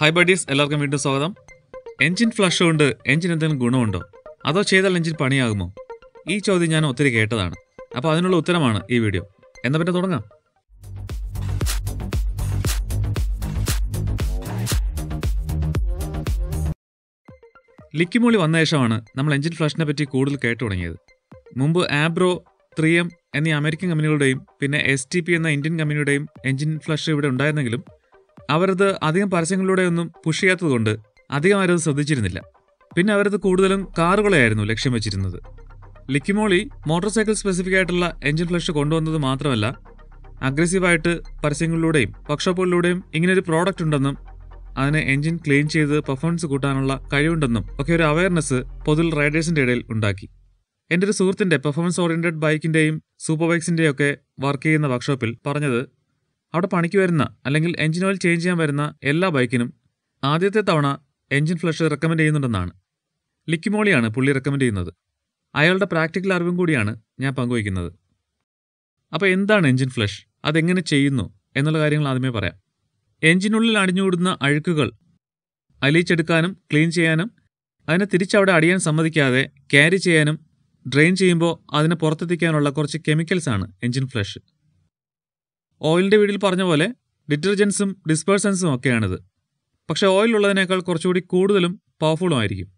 high buddies എല്ലാവർക്കും വീണ്ടും സ്വാഗതം എഞ്ചിൻ ഫ്ലഷ് കൊണ്ട് എഞ്ചിൻ എന്തെങ്കിലും ഗുണമുണ്ടോ അതോ ചെയ്താൽ എഞ്ചിൻ പണിയാകുമോ ഈ ചോദ്യം ഞാൻ ഒത്തിരി കേട്ടതാണ് അപ്പോൾ അതിനുള്ള ഉത്തരമാണ് ഈ വീഡിയോ എന്നാൽ പിന്നെ തുടങ്ങാം ലിക്കിമൂളി വന്ന ശേഷമാണ് നമ്മൾ എഞ്ചിൻ ഫ്ലഷിനെ പറ്റി കൂടുതൽ കേട്ടു തുടങ്ങിയത് മുമ്പ് ആബ്രോ ത്രീ എം എന്നീ അമേരിക്കൻ കമ്പനികളുടെയും പിന്നെ എസ് ടി പി എന്ന ഇന്ത്യൻ കമ്പനിയുടെയും എഞ്ചിൻ ഫ്ലഷ് ഇവിടെ ഉണ്ടായിരുന്നെങ്കിലും അവരത് അധികം പരസ്യങ്ങളിലൂടെയൊന്നും പുഷ് ചെയ്യാത്തതുകൊണ്ട് അധികം ആരും ശ്രദ്ധിച്ചിരുന്നില്ല പിന്നെ അവരത് കൂടുതലും കാറുകളെയായിരുന്നു ലക്ഷ്യം വെച്ചിരുന്നത് ലിക്കിമോളി മോട്ടോർ സൈക്കിൾ സ്പെസിഫിക് ആയിട്ടുള്ള എഞ്ചിൻ ഫ്ലഷ് കൊണ്ടുവന്നത് മാത്രമല്ല അഗ്രസീവായിട്ട് പരസ്യങ്ങളിലൂടെയും വർക്ക്ഷോപ്പുകളിലൂടെയും ഇങ്ങനൊരു പ്രോഡക്റ്റ് ഉണ്ടെന്നും അതിന് എഞ്ചിൻ ക്ലീൻ ചെയ്ത് പെർഫോമൻസ് കൂട്ടാനുള്ള കഴിവുണ്ടെന്നും ഒക്കെ ഒരു അവയർനെസ് പൊതുൽ റൈഡേഴ്സിൻ്റെ ഇടയിൽ ഉണ്ടാക്കി എൻ്റെ ഒരു സുഹൃത്തിൻ്റെ പെർഫോമൻസ് ഓറിയൻറ്റഡ് ബൈക്കിൻ്റെയും സൂപ്പർ ബൈക്സിൻ്റെയും ഒക്കെ വർക്ക് ചെയ്യുന്ന വർക്ക്ഷോപ്പിൽ പറഞ്ഞത് അവിടെ പണിക്ക് വരുന്ന അല്ലെങ്കിൽ എഞ്ചിൻ ഓയിൽ ചേഞ്ച് ചെയ്യാൻ വരുന്ന എല്ലാ ബൈക്കിനും ആദ്യത്തെ തവണ എഞ്ചിൻ ഫ്ലഷ് റെക്കമെൻഡ് ചെയ്യുന്നുണ്ടെന്നാണ് ലിക്കിമോളിയാണ് പുള്ളി റെക്കമെൻഡ് ചെയ്യുന്നത് അയാളുടെ പ്രാക്ടിക്കൽ അറിവും കൂടിയാണ് ഞാൻ പങ്കുവയ്ക്കുന്നത് അപ്പോൾ എന്താണ് എഞ്ചിൻ ഫ്ലഷ് അതെങ്ങനെ ചെയ്യുന്നു എന്നുള്ള കാര്യങ്ങൾ ആദ്യമേ പറയാം എഞ്ചിനുള്ളിൽ അടിഞ്ഞുകൂടുന്ന അഴുക്കുകൾ അലിയിച്ചെടുക്കാനും ക്ലീൻ ചെയ്യാനും അതിനെ തിരിച്ചവിടെ അടിയാൻ സമ്മതിക്കാതെ ക്യാരി ചെയ്യാനും ഡ്രെയിൻ ചെയ്യുമ്പോൾ അതിനെ പുറത്തെത്തിക്കാനുള്ള കുറച്ച് കെമിക്കൽസാണ് എഞ്ചിൻ ഫ്ലഷ് ഓയിലിൻ്റെ വീട്ടിൽ പറഞ്ഞ പോലെ ഡിറ്റർജൻസും ഡിസ്പേഴ്സൻസും ഒക്കെയാണിത് പക്ഷേ ഓയിലുള്ളതിനേക്കാൾ കുറച്ചുകൂടി കൂടുതലും ആയിരിക്കും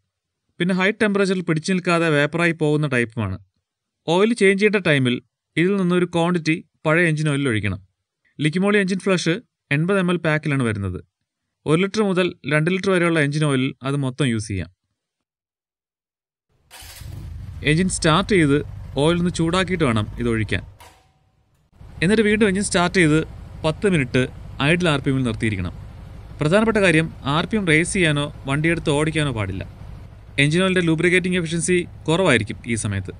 പിന്നെ ഹൈ ടെമ്പറേച്ചറിൽ പിടിച്ചു നിൽക്കാതെ വേപ്പറായി പോകുന്ന ടൈപ്പുമാണ് ഓയിൽ ചേഞ്ച് ചെയ്യേണ്ട ടൈമിൽ ഇതിൽ നിന്നൊരു ക്വാണ്ടിറ്റി പഴയ എഞ്ചിൻ ഓയിലിൽ ഒഴിക്കണം ലിക്കിമോളി എഞ്ചിൻ ഫ്ലഷ് എൺപത് എം എൽ പാക്കിലാണ് വരുന്നത് ഒരു ലിറ്റർ മുതൽ രണ്ട് ലിറ്റർ വരെയുള്ള എഞ്ചിൻ ഓയിലിൽ അത് മൊത്തം യൂസ് ചെയ്യാം എഞ്ചിൻ സ്റ്റാർട്ട് ചെയ്ത് ഓയിൽ ഒന്ന് ചൂടാക്കിയിട്ട് വേണം ഇതൊഴിക്കാൻ എന്നിട്ട് വീണ്ടും എഞ്ചിൻ സ്റ്റാർട്ട് ചെയ്ത് പത്ത് മിനിറ്റ് ഐഡിൽ ആർ പി എമ്മിൽ നിർത്തിയിരിക്കണം പ്രധാനപ്പെട്ട കാര്യം ആർ പി എം റേസ് ചെയ്യാനോ വണ്ടിയെടുത്ത് ഓടിക്കാനോ പാടില്ല എഞ്ചിൻ ഓയിലിൻ്റെ ലൂബ്രിക്കേറ്റിംഗ് എഫിഷ്യൻസി കുറവായിരിക്കും ഈ സമയത്ത്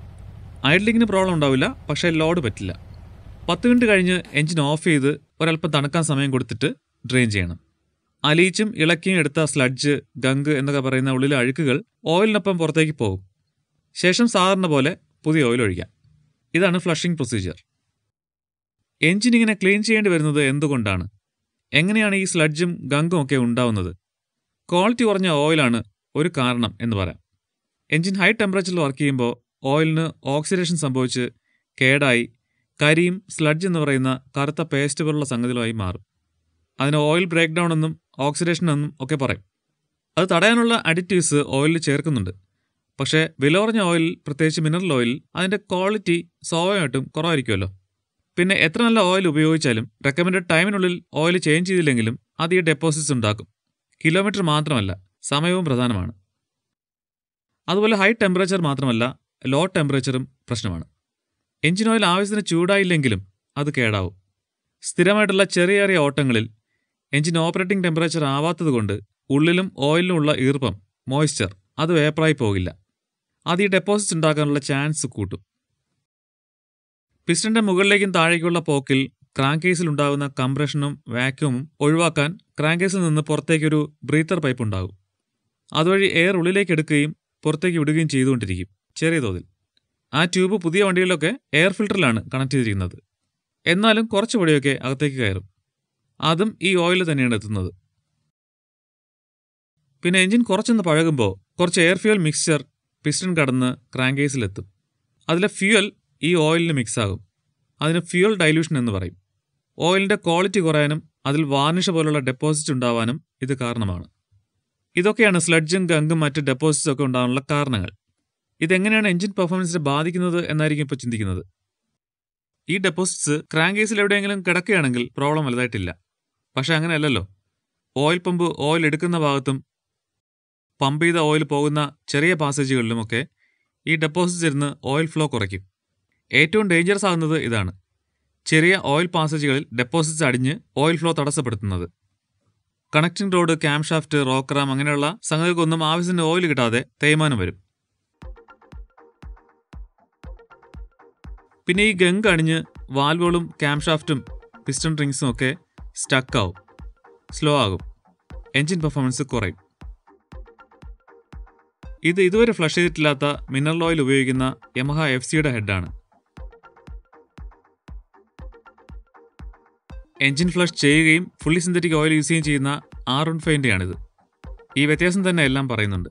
ഐഡ്ലിങ്ങിന് പ്രോബ്ലം ഉണ്ടാവില്ല പക്ഷേ ലോഡ് പറ്റില്ല പത്ത് മിനിറ്റ് കഴിഞ്ഞ് എഞ്ചിൻ ഓഫ് ചെയ്ത് ഒരല്പം തണുക്കാൻ സമയം കൊടുത്തിട്ട് ഡ്രെയിൻ ചെയ്യണം അലീച്ചും ഇളക്കിയും എടുത്ത സ്ലഡ്ജ് ഗങ്ക് എന്നൊക്കെ പറയുന്ന ഉള്ളിലെ അഴുക്കുകൾ ഓയിലിനൊപ്പം പുറത്തേക്ക് പോകും ശേഷം സാധാരണ പോലെ പുതിയ ഓയിൽ ഒഴിക്കാം ഇതാണ് ഫ്ലഷിംഗ് പ്രൊസീജിയർ എഞ്ചിൻ ഇങ്ങനെ ക്ലീൻ ചെയ്യേണ്ടി വരുന്നത് എന്തുകൊണ്ടാണ് എങ്ങനെയാണ് ഈ സ്ലഡ്ജും ഗംഗും ഒക്കെ ഉണ്ടാവുന്നത് ക്വാളിറ്റി കുറഞ്ഞ ഓയിലാണ് ഒരു കാരണം എന്ന് പറയാം എഞ്ചിൻ ഹൈ ടെമ്പറേച്ചറിൽ വർക്ക് ചെയ്യുമ്പോൾ ഓയിലിന് ഓക്സിഡേഷൻ സംഭവിച്ച് കേടായി കരിയും സ്ലഡ്ജ് എന്ന് പറയുന്ന കറുത്ത പേസ്റ്റ് പോലുള്ള സംഗതികളായി മാറും അതിന് ഓയിൽ ബ്രേക്ക് ഡൗൺ എന്നും ഓക്സിഡേഷൻ എന്നും ഒക്കെ പറയും അത് തടയാനുള്ള അഡിറ്റീവ്സ് ഓയിലിൽ ചേർക്കുന്നുണ്ട് പക്ഷേ വില കുറഞ്ഞ ഓയിൽ പ്രത്യേകിച്ച് മിനറൽ ഓയിൽ അതിൻ്റെ ക്വാളിറ്റി സ്വാഭാവികമായിട്ടും കുറവായിരിക്കുമല്ലോ പിന്നെ എത്ര നല്ല ഓയിൽ ഉപയോഗിച്ചാലും റെക്കമെൻഡ് ടൈമിനുള്ളിൽ ഓയിൽ ചേഞ്ച് ചെയ്തില്ലെങ്കിലും അത് ഈ ഡെപ്പോസിറ്റ്സ് ഉണ്ടാക്കും കിലോമീറ്റർ മാത്രമല്ല സമയവും പ്രധാനമാണ് അതുപോലെ ഹൈ ടെമ്പറേച്ചർ മാത്രമല്ല ലോ ടെമ്പറേച്ചറും പ്രശ്നമാണ് എഞ്ചിൻ ഓയിൽ ആവശ്യത്തിന് ചൂടായില്ലെങ്കിലും അത് കേടാവും സ്ഥിരമായിട്ടുള്ള ചെറിയ ചെറിയ ഓട്ടങ്ങളിൽ എഞ്ചിൻ ഓപ്പറേറ്റിംഗ് ടെമ്പറേച്ചർ ആവാത്തതുകൊണ്ട് ഉള്ളിലും ഉള്ള ഈർപ്പം മോയ്സ്ചർ അത് വേപ്പറായി പോകില്ല അത് ഈ ഡെപ്പോസിറ്റ് ഉണ്ടാക്കാനുള്ള ചാൻസ് കൂട്ടും പിസ്റ്റന്റെ മുകളിലേക്കും താഴേക്കുള്ള പോക്കിൽ ക്രാങ്ക് കേസിൽ ഉണ്ടാകുന്ന കംപ്രഷനും വാക്യൂമും ഒഴിവാക്കാൻ ക്രാങ്ക് കേസിൽ നിന്ന് പുറത്തേക്കൊരു ബ്രീത്തർ പൈപ്പ് ഉണ്ടാകും അതുവഴി എയർ ഉള്ളിലേക്ക് എടുക്കുകയും പുറത്തേക്ക് വിടുകയും ചെയ്തുകൊണ്ടിരിക്കും ചെറിയ തോതിൽ ആ ട്യൂബ് പുതിയ വണ്ടികളിലൊക്കെ എയർ ഫിൽട്ടറിലാണ് കണക്ട് ചെയ്തിരിക്കുന്നത് എന്നാലും കുറച്ച് പൊടിയൊക്കെ അകത്തേക്ക് കയറും അതും ഈ ഓയിൽ തന്നെയാണ് എത്തുന്നത് പിന്നെ എഞ്ചിൻ കുറച്ചൊന്ന് പഴകുമ്പോൾ കുറച്ച് എയർ ഫ്യൂൽ മിക്സ്ചർ പിസ്റ്റൺ കടന്ന് ക്രാങ്കേസിലെത്തും അതിലെ ഫ്യൂൽ ഈ ഓയിലിന് മിക്സാകും അതിന് ഫ്യൂൽ ഡൈല്യൂഷൻ എന്ന് പറയും ഓയിലിൻ്റെ ക്വാളിറ്റി കുറയാനും അതിൽ വാർണിഷ് പോലുള്ള ഡെപ്പോസിറ്റ് ഉണ്ടാവാനും ഇത് കാരണമാണ് ഇതൊക്കെയാണ് സ്ലഡ്ജും ഗംഗും മറ്റ് ഡെപ്പോസിറ്റ്സും ഒക്കെ ഉണ്ടാകാനുള്ള കാരണങ്ങൾ ഇതെങ്ങനെയാണ് എഞ്ചിൻ പെർഫോമൻസിനെ ബാധിക്കുന്നത് എന്നായിരിക്കും ഇപ്പോൾ ചിന്തിക്കുന്നത് ഈ ഡെപ്പോസിറ്റ്സ് ക്രാങ്ക് കേസിൽ എവിടെയെങ്കിലും കിടക്കുകയാണെങ്കിൽ പ്രോബ്ലം വലുതായിട്ടില്ല പക്ഷേ അങ്ങനെയല്ലല്ലോ ഓയിൽ പമ്പ് ഓയിൽ എടുക്കുന്ന ഭാഗത്തും പമ്പ് ചെയ്ത ഓയിൽ പോകുന്ന ചെറിയ പാസേജുകളിലുമൊക്കെ ഈ ഡെപ്പോസിറ്റ്സ് ഇരുന്ന് ഓയിൽ ഫ്ലോ കുറയ്ക്കും ഏറ്റവും ഡേഞ്ചറസ് ആകുന്നത് ഇതാണ് ചെറിയ ഓയിൽ പാസേജുകളിൽ ഡെപ്പോസിറ്റ്സ് അടിഞ്ഞ് ഓയിൽ ഫ്ലോ തടസ്സപ്പെടുത്തുന്നത് കണക്റ്റിംഗ് റോഡ് ക്യാംഷാഫ്റ്റ് റോക്കറാം അങ്ങനെയുള്ള സംഗതികൾക്കൊന്നും ആവശ്യത്തിന് ഓയിൽ കിട്ടാതെ തേയ്മാനം വരും പിന്നെ ഈ ഗംഗ് അണിഞ്ഞ് വാൽവുകളും ക്യാംഷാഫ്റ്റും പിസ്റ്റൺ റിങ്സും ഒക്കെ സ്റ്റക്ക് ആവും സ്ലോ ആകും എൻജിൻ പെർഫോമൻസ് കുറയും ഇത് ഇതുവരെ ഫ്ലഷ് ചെയ്തിട്ടില്ലാത്ത മിനറൽ ഓയിൽ ഉപയോഗിക്കുന്ന യമഹ എഫ് സിയുടെ ഹെഡാണ് എൻജിൻ ഫ്ലഷ് ചെയ്യുകയും ഫുള്ളി സിന്തറ്റിക് ഓയിൽ യൂസ് ചെയ്യുകയും ചെയ്യുന്ന ആർ വൺ ഫൈവിൻ്റെയാണിത് ഈ വ്യത്യാസം തന്നെ എല്ലാം പറയുന്നുണ്ട്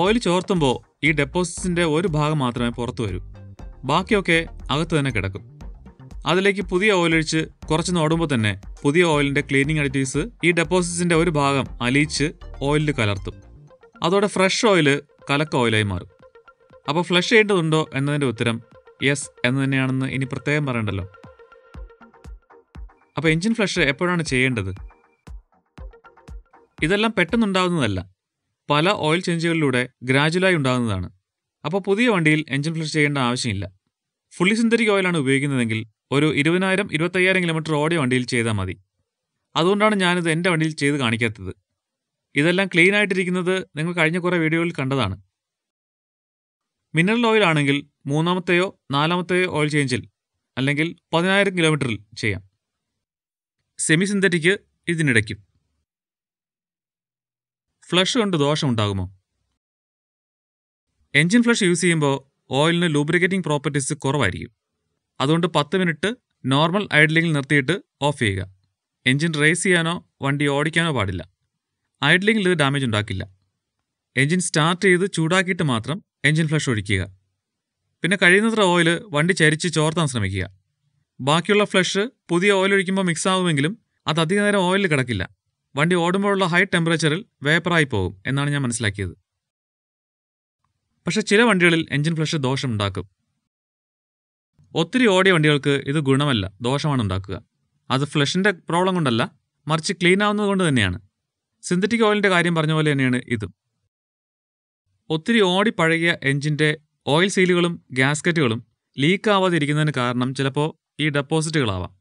ഓയിൽ ചോർത്തുമ്പോൾ ഈ ഡെപ്പോസിറ്റ്സിൻ്റെ ഒരു ഭാഗം മാത്രമേ പുറത്തു വരൂ ബാക്കിയൊക്കെ അകത്ത് തന്നെ കിടക്കും അതിലേക്ക് പുതിയ ഓയിലൊഴിച്ച് കുറച്ച് നോടുമ്പോൾ തന്നെ പുതിയ ഓയിലിൻ്റെ ക്ലീനിങ് അഡിറ്റീവ്സ് ഈ ഡെപ്പോസിറ്റ്സിൻ്റെ ഒരു ഭാഗം അലിയിച്ച് ഓയിലിൽ കലർത്തും അതോടെ ഫ്രഷ് ഓയിൽ കലക്ക ഓയിലായി മാറും അപ്പോൾ ഫ്ലഷ് ചെയ്യേണ്ടതുണ്ടോ എന്നതിൻ്റെ ഉത്തരം യെസ് എന്ന് തന്നെയാണെന്ന് ഇനി പ്രത്യേകം പറയണ്ടല്ലോ അപ്പോൾ എൻജിൻ ഫ്ലഷ് എപ്പോഴാണ് ചെയ്യേണ്ടത് ഇതെല്ലാം പെട്ടെന്നുണ്ടാകുന്നതല്ല പല ഓയിൽ ചേഞ്ചുകളിലൂടെ ഗ്രാജുവലായി ഉണ്ടാകുന്നതാണ് അപ്പോൾ പുതിയ വണ്ടിയിൽ എൻജിൻ ഫ്ലഷ് ചെയ്യേണ്ട ആവശ്യമില്ല ഫുള്ളി സിന്തറ്റിക് ഓയിലാണ് ഉപയോഗിക്കുന്നതെങ്കിൽ ഒരു ഇരുപതിനായിരം ഇരുപത്തയ്യായിരം കിലോമീറ്റർ ഓടിയ വണ്ടിയിൽ ചെയ്താൽ മതി അതുകൊണ്ടാണ് ഞാനിത് എൻ്റെ വണ്ടിയിൽ ചെയ്ത് കാണിക്കാത്തത് ഇതെല്ലാം ക്ലീൻ ആയിട്ടിരിക്കുന്നത് നിങ്ങൾ കഴിഞ്ഞ കുറേ വീഡിയോയിൽ കണ്ടതാണ് മിനറൽ ഓയിൽ ആണെങ്കിൽ മൂന്നാമത്തെയോ നാലാമത്തെയോ ഓയിൽ ചേഞ്ചിൽ അല്ലെങ്കിൽ പതിനായിരം കിലോമീറ്ററിൽ ചെയ്യാം സെമി സിന്തറ്റിക് ഇതിനിടയ്ക്കും ഫ്ലഷ് കൊണ്ട് ദോഷമുണ്ടാകുമോ എൻജിൻ ഫ്ലഷ് യൂസ് ചെയ്യുമ്പോൾ ഓയിലിന് ലൂബ്രിക്കേറ്റിംഗ് പ്രോപ്പർട്ടീസ് കുറവായിരിക്കും അതുകൊണ്ട് പത്ത് മിനിറ്റ് നോർമൽ ഐഡ്ലിംഗിൽ നിർത്തിയിട്ട് ഓഫ് ചെയ്യുക എൻജിൻ റേസ് ചെയ്യാനോ വണ്ടി ഓടിക്കാനോ പാടില്ല ഐഡ്ലിംഗിൽ ഇത് ഡാമേജ് ഉണ്ടാക്കില്ല എൻജിൻ സ്റ്റാർട്ട് ചെയ്ത് ചൂടാക്കിയിട്ട് മാത്രം എൻജിൻ ഫ്ലഷ് ഒഴിക്കുക പിന്നെ കഴിയുന്നത്ര ഓയിൽ വണ്ടി ചരിച്ച് ചോർത്താൻ ശ്രമിക്കുക ബാക്കിയുള്ള ഫ്ലഷ് പുതിയ ഓയിൽ ഒഴിക്കുമ്പോൾ മിക്സ് ആകുമെങ്കിലും അത് അധിക നേരം ഓയിലിൽ കിടക്കില്ല വണ്ടി ഓടുമ്പോഴുള്ള ഹൈ ടെമ്പറേച്ചറിൽ വേപ്പറായി പോകും എന്നാണ് ഞാൻ മനസ്സിലാക്കിയത് പക്ഷേ ചില വണ്ടികളിൽ എഞ്ചിൻ ഫ്ലഷ് ദോഷമുണ്ടാക്കും ഒത്തിരി ഓടിയ വണ്ടികൾക്ക് ഇത് ഗുണമല്ല ദോഷമാണ് ഉണ്ടാക്കുക അത് ഫ്ലഷിൻ്റെ പ്രോബ്ലം കൊണ്ടല്ല മറിച്ച് ക്ലീൻ ആവുന്നത് കൊണ്ട് തന്നെയാണ് സിന്തറ്റിക് ഓയിലിൻ്റെ കാര്യം പറഞ്ഞ പോലെ തന്നെയാണ് ഇതും ഒത്തിരി ഓടി പഴകിയ എഞ്ചിൻ്റെ ഓയിൽ സീലുകളും ഗ്യാസ്കറ്റുകളും ലീക്ക് ആവാതിരിക്കുന്നതിന് കാരണം ചിലപ്പോൾ ഈ ഡെപ്പോസിറ്റുകളാവാം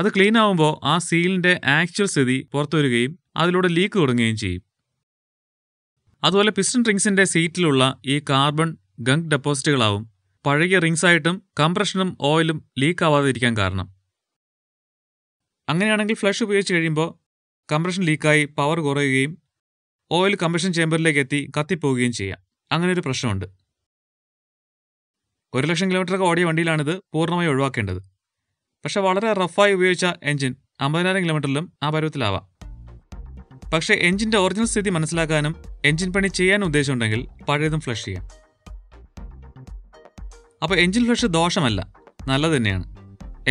അത് ക്ലീൻ ആവുമ്പോൾ ആ സീലിൻ്റെ ആക്ച്വൽ സ്ഥിതി പുറത്തു വരികയും അതിലൂടെ ലീക്ക് തുടങ്ങുകയും ചെയ്യും അതുപോലെ പിസ്റ്റൺ റിങ്സിൻ്റെ സീറ്റിലുള്ള ഈ കാർബൺ ഗങ്ക് ഡെപ്പോസിറ്റുകളാവും പഴകിയ റിങ്സായിട്ടും കംപ്രഷനും ഓയിലും ലീക്ക് ആവാതിരിക്കാൻ കാരണം അങ്ങനെയാണെങ്കിൽ ഫ്ലഷ് ഉപയോഗിച്ച് കഴിയുമ്പോൾ കംപ്രഷൻ ലീക്കായി പവർ കുറയുകയും ഓയിൽ കംപ്രഷൻ ചേമ്പറിലേക്ക് എത്തി കത്തിപ്പോവുകയും ചെയ്യാം അങ്ങനെ ഒരു പ്രശ്നമുണ്ട് ഒരു ലക്ഷം കിലോമീറ്ററൊക്കെ ഓടിയ വണ്ടിയിലാണിത് പൂർണ്ണമായി ഒഴിവാക്കേണ്ടത് പക്ഷെ വളരെ റഫായി ഉപയോഗിച്ച എഞ്ചിൻ അമ്പതിനായിരം കിലോമീറ്ററിലും ആ പരുവത്തിലാവാം പക്ഷേ എഞ്ചിൻ്റെ ഒറിജിനൽ സ്ഥിതി മനസ്സിലാക്കാനും എഞ്ചിൻ പണി ചെയ്യാൻ ഉദ്ദേശമുണ്ടെങ്കിൽ പഴയതും ഫ്ലഷ് ചെയ്യാം അപ്പോൾ എഞ്ചിൻ ഫ്ലഷ് ദോഷമല്ല നല്ലത് തന്നെയാണ്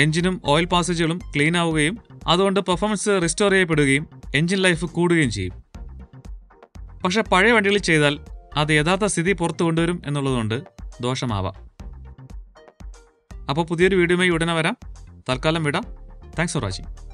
എഞ്ചിനും ഓയിൽ പാസേജുകളും ക്ലീൻ ആവുകയും അതുകൊണ്ട് പെർഫോമൻസ് റിസ്റ്റോർ ചെയ്യപ്പെടുകയും എഞ്ചിൻ ലൈഫ് കൂടുകയും ചെയ്യും പക്ഷേ പഴയ വണ്ടികളിൽ ചെയ്താൽ അത് യഥാർത്ഥ സ്ഥിതി പുറത്തു കൊണ്ടുവരും എന്നുള്ളതുകൊണ്ട് ദോഷമാവാം അപ്പോൾ പുതിയൊരു വീഡിയോയുമായി ഉടനെ വരാം തൽക്കാലം വിടാം താങ്ക്സ് ഫോർ വാച്ചിങ്